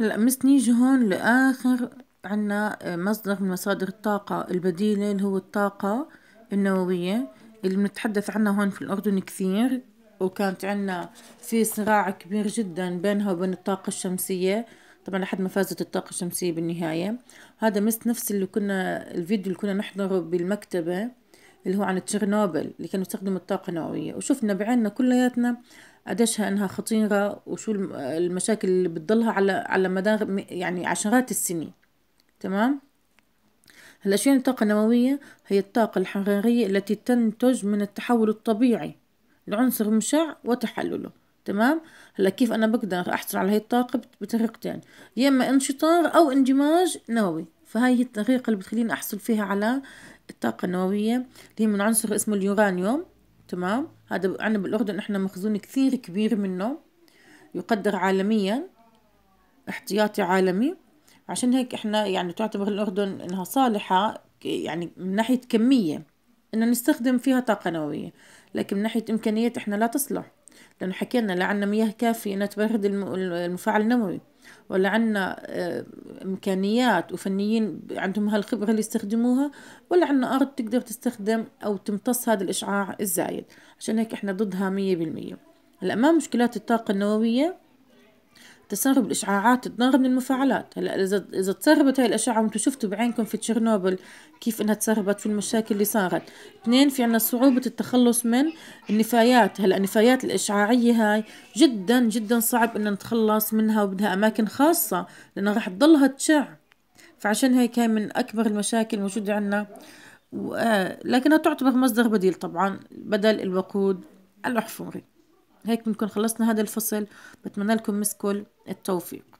هلا مستنيجي هون لآخر عنا آه، مصدر من مصادر الطاقة البديلة اللي هو الطاقة النووية اللي بنتحدث عنها هون في الأردن كثير وكانت عنا في صراع كبير جدا بينها وبين الطاقة الشمسية طبعا لحد ما فازت الطاقة الشمسية بالنهاية هذا مس نفس اللي كنا الفيديو اللي كنا نحضره بالمكتبة اللي هو عن تشيرنوبل اللي كانوا يستخدموا الطاقة النووية وشفنا بعيننا كلياتنا قديش انها خطيره وشو المشاكل اللي بتضلها على على مدار يعني عشرات السنين تمام هلا شو الطاقة النووية هي الطاقة الحرارية التي تنتج من التحول الطبيعي لعنصر مشع وتحلله تمام هلا كيف أنا بقدر أحصل على هاي الطاقة بطريقتين يا إما انشطار أو اندماج نووي فهاي الطريقة اللي بتخليني أحصل فيها على الطاقة النووية اللي هي من عنصر اسمه اليورانيوم تمام هذا عنا بالأردن إحنا مخزون كثير كبير منه يقدر عالميا احتياطي عالمي عشان هيك إحنا يعني تعتبر الأردن إنها صالحة يعني من ناحية كمية إنه نستخدم فيها طاقة نووية لكن من ناحية إمكانيات إحنا لا تصلح لأنه حكينا لا عنا مياه كافية إنها تبرد المفاعل النووي ولا عنا آه، إمكانيات وفنيين عندهم هالخبرة اللي يستخدموها ولا عنا أرض تقدر تستخدم أو تمتص هذا الإشعاع الزايد عشان هيك إحنا ضدها مية بالمية هلا ما مشكلات الطاقة النووية تسرب الإشعاعات الضارة من المفاعلات هلا إذا إذا تسربت هاي الأشعة وأنتم شفتوا بعينكم في تشيرنوبل كيف إنها تسربت في المشاكل اللي صارت اثنين في عنا صعوبة التخلص من النفايات هلا النفايات الإشعاعية هاي جدا جدا صعب إن نتخلص منها وبدها أماكن خاصة لأنها راح تضلها تشع فعشان هيك هاي من أكبر المشاكل الموجودة عندنا آه، لكنها تعتبر مصدر بديل طبعا بدل الوقود الأحفوري هيك بنكون خلصنا هذا الفصل بتمنى لكم مسكل التوفيق